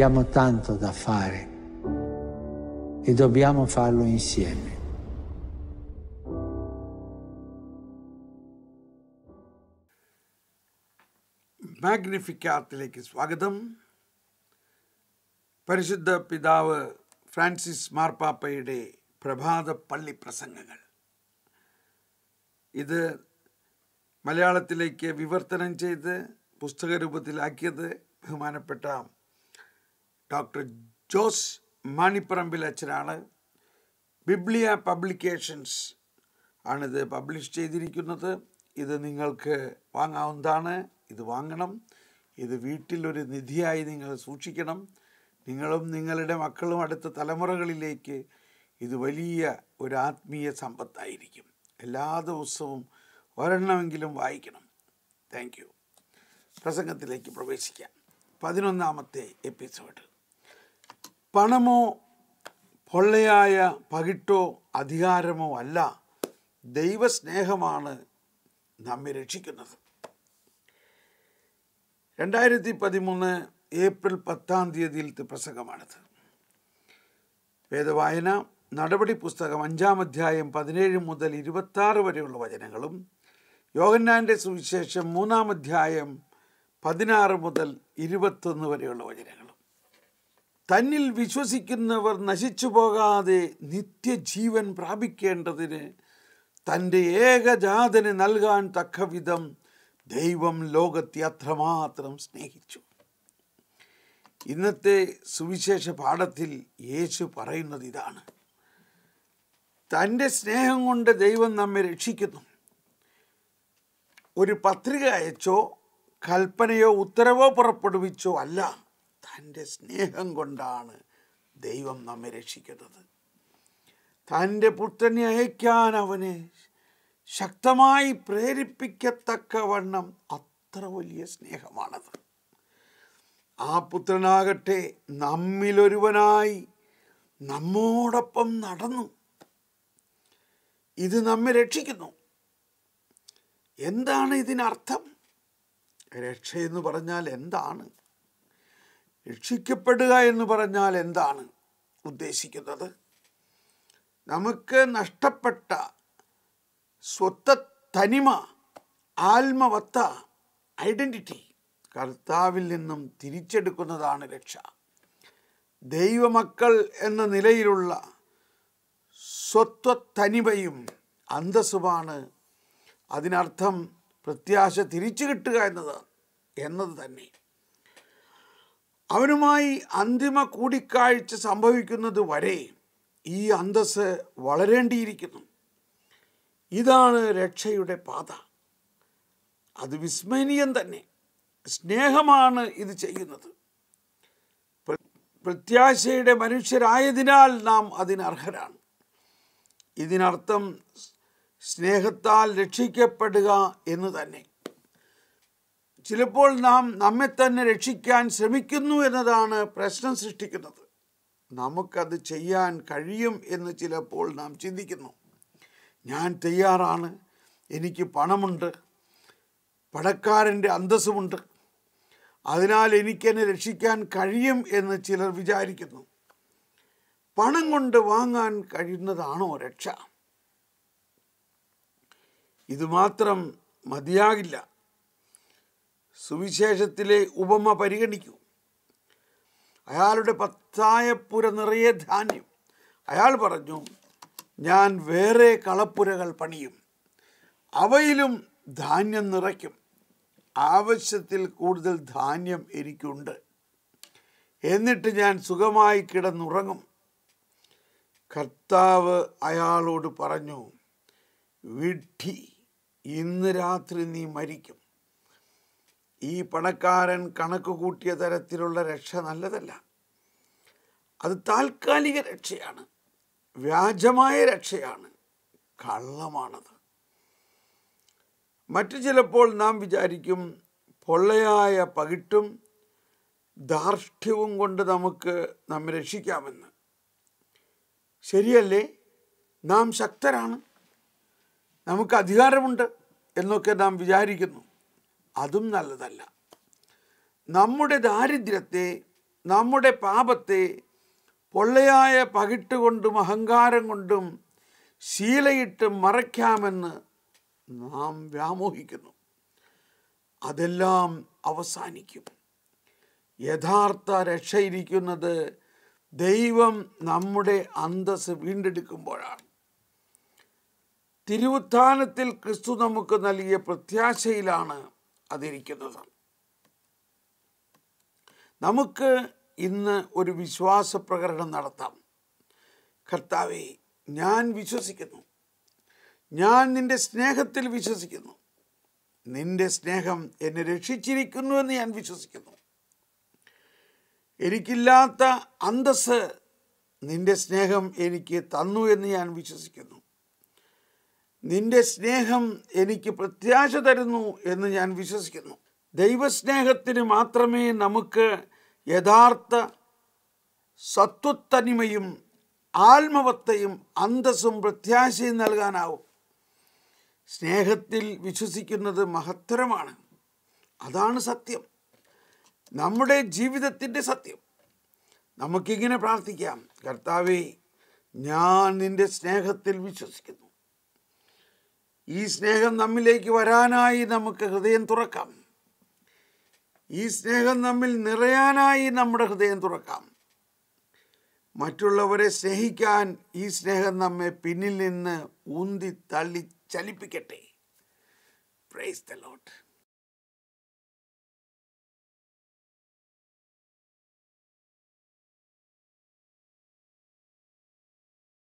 Abbiamo tanto da fare e dobbiamo farlo insieme. മാഗ്നിഫിക്കാത്തിലേക്ക് സ്വാഗതം പരിശുദ്ധ പിതാവ് ഫ്രാൻസിസ് മാർപ്പാപ്പയുടെ പ്രഭാത പള്ളി പ്രസംഗങ്ങൾ ഇത് മലയാളത്തിലേക്ക് വിവർത്തനം ചെയ്ത് പുസ്തക രൂപത്തിലാക്കിയത് ബഹുമാനപ്പെട്ട ഡോക്ടർ ജോസ് മാണിപ്പറമ്പിൽ അച്ഛനാണ് ബിബ്ലിയ പബ്ലിക്കേഷൻസ് ആണിത് പബ്ലിഷ് ചെയ്തിരിക്കുന്നത് ഇത് നിങ്ങൾക്ക് വാങ്ങാവുന്നതാണ് ഇത് വാങ്ങണം ഇത് വീട്ടിലൊരു നിധിയായി നിങ്ങൾ സൂക്ഷിക്കണം നിങ്ങളും നിങ്ങളുടെ മക്കളും അടുത്ത തലമുറകളിലേക്ക് ഇത് വലിയ ഒരു ആത്മീയ സമ്പത്തായിരിക്കും എല്ലാ ദിവസവും ഒരെണ്ണമെങ്കിലും വായിക്കണം താങ്ക് യു പ്രസംഗത്തിലേക്ക് പ്രവേശിക്കാം പതിനൊന്നാമത്തെ എപ്പിസോഡ് പണമോ പൊള്ളയായ പകിട്ടോ അധികാരമോ അല്ല ദൈവസ്നേഹമാണ് നമ്മെ രക്ഷിക്കുന്നത് രണ്ടായിരത്തി പതിമൂന്ന് ഏപ്രിൽ പത്താം തീയതിയിലത്തെ പ്രസംഗമാണിത് വേദവായന നടപടി പുസ്തകം അഞ്ചാം അധ്യായം പതിനേഴ് മുതൽ ഇരുപത്താറ് വരെയുള്ള വചനങ്ങളും യോഗന്നാൻ്റെ സുവിശേഷം മൂന്നാം അധ്യായം പതിനാറ് മുതൽ ഇരുപത്തൊന്ന് വരെയുള്ള വചനങ്ങൾ തന്നിൽ വിശ്വസിക്കുന്നവർ നശിച്ചു പോകാതെ നിത്യജീവൻ പ്രാപിക്കേണ്ടതിന് തൻ്റെ ഏകജാതന് നൽകാൻ തക്കവിധം ദൈവം ലോകത്തെ അത്രമാത്രം സ്നേഹിച്ചു ഇന്നത്തെ സുവിശേഷ പാഠത്തിൽ യേശു പറയുന്നത് ഇതാണ് തൻ്റെ സ്നേഹം കൊണ്ട് ദൈവം നമ്മെ രക്ഷിക്കുന്നു ഒരു പത്രിക അയച്ചോ കൽപ്പനയോ ഉത്തരവോ പുറപ്പെടുവിച്ചോ അല്ല തൻ്റെ സ്നേഹം കൊണ്ടാണ് ദൈവം നമ്മെ രക്ഷിക്കുന്നത് തൻ്റെ പുത്രനെ അയക്കാൻ അവനെ ശക്തമായി പ്രേരിപ്പിക്കത്തക്കവണ്ണം അത്ര വലിയ സ്നേഹമാണത് ആ പുത്രനാകട്ടെ നമ്മിലൊരുവനായി നമ്മോടൊപ്പം നടന്നു ഇത് നമ്മെ രക്ഷിക്കുന്നു എന്താണ് ഇതിനർത്ഥം രക്ഷ എന്ന് പറഞ്ഞാൽ എന്താണ് രക്ഷിക്കപ്പെടുക എന്ന് പറഞ്ഞാൽ എന്താണ് ഉദ്ദേശിക്കുന്നത് നമുക്ക് നഷ്ടപ്പെട്ട സ്വത്ത തനിമ ആത്മവത്ത ഐഡൻറ്റിറ്റി കർത്താവിൽ നിന്നും തിരിച്ചെടുക്കുന്നതാണ് രക്ഷ ദൈവമക്കൾ എന്ന നിലയിലുള്ള സ്വത്വ തനിമയും അന്തസ്സുമാണ് അതിനർത്ഥം പ്രത്യാശ തിരിച്ചു കിട്ടുക എന്നത് എന്നത് തന്നെ അവനുമായി അന്തിമ കൂടിക്കാഴ്ച സംഭവിക്കുന്നത് വരെ ഈ അന്തസ് വളരേണ്ടിയിരിക്കുന്നു ഇതാണ് രക്ഷയുടെ പാത അത് വിസ്മരണീയം തന്നെ സ്നേഹമാണ് ഇത് ചെയ്യുന്നത് പ്രത്യാശയുടെ മനുഷ്യരായതിനാൽ നാം അതിനർഹരാണ് ഇതിനർത്ഥം സ്നേഹത്താൽ രക്ഷിക്കപ്പെടുക എന്ന് തന്നെ ചിലപ്പോൾ നാം നമ്മെ തന്നെ രക്ഷിക്കാൻ ശ്രമിക്കുന്നു എന്നതാണ് പ്രശ്നം സൃഷ്ടിക്കുന്നത് നമുക്കത് ചെയ്യാൻ കഴിയും എന്ന് ചിലപ്പോൾ നാം ചിന്തിക്കുന്നു ഞാൻ തയ്യാറാണ് എനിക്ക് പണമുണ്ട് പണക്കാരൻ്റെ അന്തസ്സുമുണ്ട് അതിനാൽ എനിക്കെന്നെ രക്ഷിക്കാൻ കഴിയും എന്ന് ചിലർ വിചാരിക്കുന്നു പണം കൊണ്ട് വാങ്ങാൻ കഴിയുന്നതാണോ രക്ഷ ഇതുമാത്രം മതിയാകില്ല സുവിശേഷത്തിലെ ഉപമ പരിഗണിക്കൂ അയാളുടെ പത്തായ പുര നിറയെ ധാന്യം അയാൾ പറഞ്ഞു ഞാൻ വേറെ കളപ്പുരകൾ പണിയും അവയിലും ധാന്യം നിറയ്ക്കും ആവശ്യത്തിൽ കൂടുതൽ ധാന്യം എനിക്കുണ്ട് എന്നിട്ട് ഞാൻ സുഖമായി കിടന്നുറങ്ങും കർത്താവ് അയാളോട് പറഞ്ഞു വിഡ്ഢി ഇന്ന് രാത്രി നീ മരിക്കും ഈ പണക്കാരൻ കണക്ക് കൂട്ടിയ തരത്തിലുള്ള രക്ഷ നല്ലതല്ല അത് താൽക്കാലിക രക്ഷയാണ് വ്യാജമായ രക്ഷയാണ് കള്ളമാണത് മറ്റു ചിലപ്പോൾ നാം വിചാരിക്കും പൊള്ളയായ പകിട്ടും ധാർഷ്ട്യവും കൊണ്ട് നമുക്ക് നാം രക്ഷിക്കാമെന്ന് ശരിയല്ലേ നാം ശക്തരാണ് നമുക്ക് അധികാരമുണ്ട് എന്നൊക്കെ നാം വിചാരിക്കുന്നു അതും നല്ലതല്ല നമ്മുടെ ദാരിദ്ര്യത്തെ നമ്മുടെ പാപത്തെ പൊള്ളയായ പകിട്ടുകൊണ്ടും അഹങ്കാരം കൊണ്ടും ശീലയിട്ട് മറയ്ക്കാമെന്ന് നാം വ്യാമോഹിക്കുന്നു അതെല്ലാം അവസാനിക്കും യഥാർത്ഥ രക്ഷയിരിക്കുന്നത് ദൈവം നമ്മുടെ അന്തസ് വീണ്ടെടുക്കുമ്പോഴാണ് തിരുവുത്ഥാനത്തിൽ ക്രിസ്തു നമുക്ക് നൽകിയ പ്രത്യാശയിലാണ് അതിരിക്കുന്നത് നമുക്ക് ഇന്ന് ഒരു വിശ്വാസ പ്രകടനം നടത്താം കർത്താവെ ഞാൻ വിശ്വസിക്കുന്നു ഞാൻ നിൻ്റെ സ്നേഹത്തിൽ വിശ്വസിക്കുന്നു നിൻ്റെ സ്നേഹം എന്നെ രക്ഷിച്ചിരിക്കുന്നു എന്ന് ഞാൻ വിശ്വസിക്കുന്നു എനിക്കില്ലാത്ത അന്തസ് നിൻ്റെ സ്നേഹം എനിക്ക് തന്നു എന്ന് ഞാൻ വിശ്വസിക്കുന്നു നിന്റെ സ്നേഹം എനിക്ക് പ്രത്യാശ തരുന്നു എന്ന് ഞാൻ വിശ്വസിക്കുന്നു ദൈവസ്നേഹത്തിന് മാത്രമേ നമുക്ക് യഥാർത്ഥ സത്വത്തനിമയും ആത്മവത്തയും അന്തസ്സും പ്രത്യാശയും നൽകാനാവും സ്നേഹത്തിൽ വിശ്വസിക്കുന്നത് മഹത്തരമാണ് അതാണ് സത്യം നമ്മുടെ ജീവിതത്തിൻ്റെ സത്യം നമുക്കിങ്ങനെ പ്രാർത്ഥിക്കാം കർത്താവേ ഞാൻ നിൻ്റെ സ്നേഹത്തിൽ വിശ്വസിക്കുന്നു ഈ സ്നേഹം നമ്മിലേക്ക് വരാനായി നമുക്ക് ഹൃദയം തുറക്കാം ഈ സ്നേഹം നമ്മിൽ നിറയാനായി നമ്മുടെ ഹൃദയം തുറക്കാം മറ്റുള്ളവരെ സ്നേഹിക്കാൻ ഈ സ്നേഹം നമ്മെ പിന്നിൽ നിന്ന് ഊന്തി തള്ളി ചലിപ്പിക്കട്ടെ പ്രൈസ് ദ ലോട്ട്